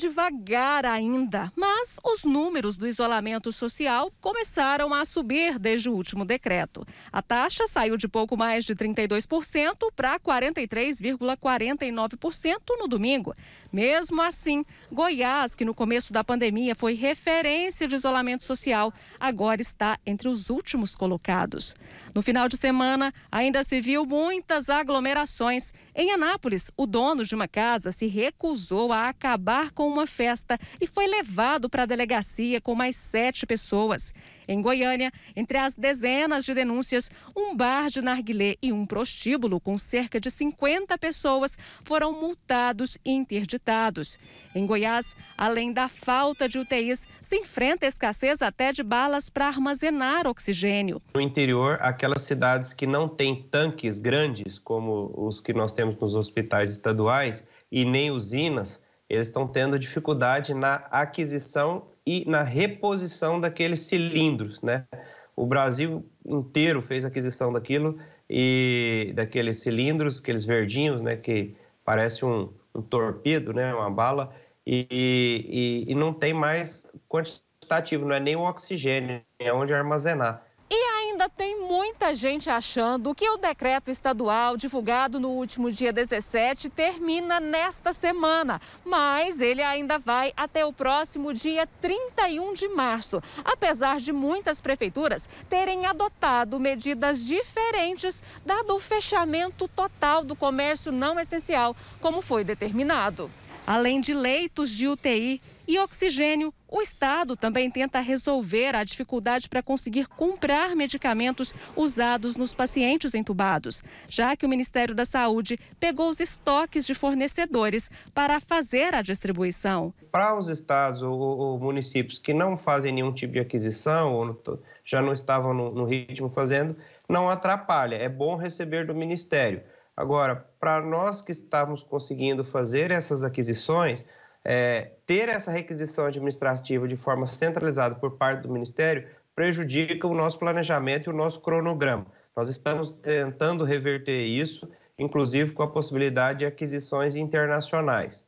devagar ainda, mas os números do isolamento social começaram a subir desde o último decreto. A taxa saiu de pouco mais de 32% para 43,49% no domingo. Mesmo assim, Goiás, que no começo da pandemia foi referência de isolamento social, agora está entre os últimos colocados. No final de semana, ainda se viu muitas aglomerações. Em Anápolis, o dono de uma casa se recusou a acabar com com uma festa e foi levado para a delegacia com mais sete pessoas. Em Goiânia, entre as dezenas de denúncias, um bar de narguilé e um prostíbulo com cerca de 50 pessoas foram multados e interditados. Em Goiás, além da falta de UTIs, se enfrenta a escassez até de balas para armazenar oxigênio. No interior, aquelas cidades que não têm tanques grandes, como os que nós temos nos hospitais estaduais, e nem usinas, eles estão tendo dificuldade na aquisição e na reposição daqueles cilindros, né? O Brasil inteiro fez aquisição daquilo e daqueles cilindros, aqueles verdinhos, né? Que parece um, um torpedo, né? Uma bala e, e, e não tem mais quantitativo, não é nem o oxigênio, é onde armazenar ainda tem muita gente achando que o decreto estadual divulgado no último dia 17 termina nesta semana, mas ele ainda vai até o próximo dia 31 de março. Apesar de muitas prefeituras terem adotado medidas diferentes, dado o fechamento total do comércio não essencial, como foi determinado. Além de leitos de UTI e oxigênio o Estado também tenta resolver a dificuldade para conseguir comprar medicamentos usados nos pacientes entubados, já que o Ministério da Saúde pegou os estoques de fornecedores para fazer a distribuição. Para os estados ou, ou municípios que não fazem nenhum tipo de aquisição ou já não estavam no, no ritmo fazendo, não atrapalha, é bom receber do Ministério. Agora, para nós que estávamos conseguindo fazer essas aquisições, é, ter essa requisição administrativa de forma centralizada por parte do Ministério prejudica o nosso planejamento e o nosso cronograma. Nós estamos tentando reverter isso, inclusive com a possibilidade de aquisições internacionais.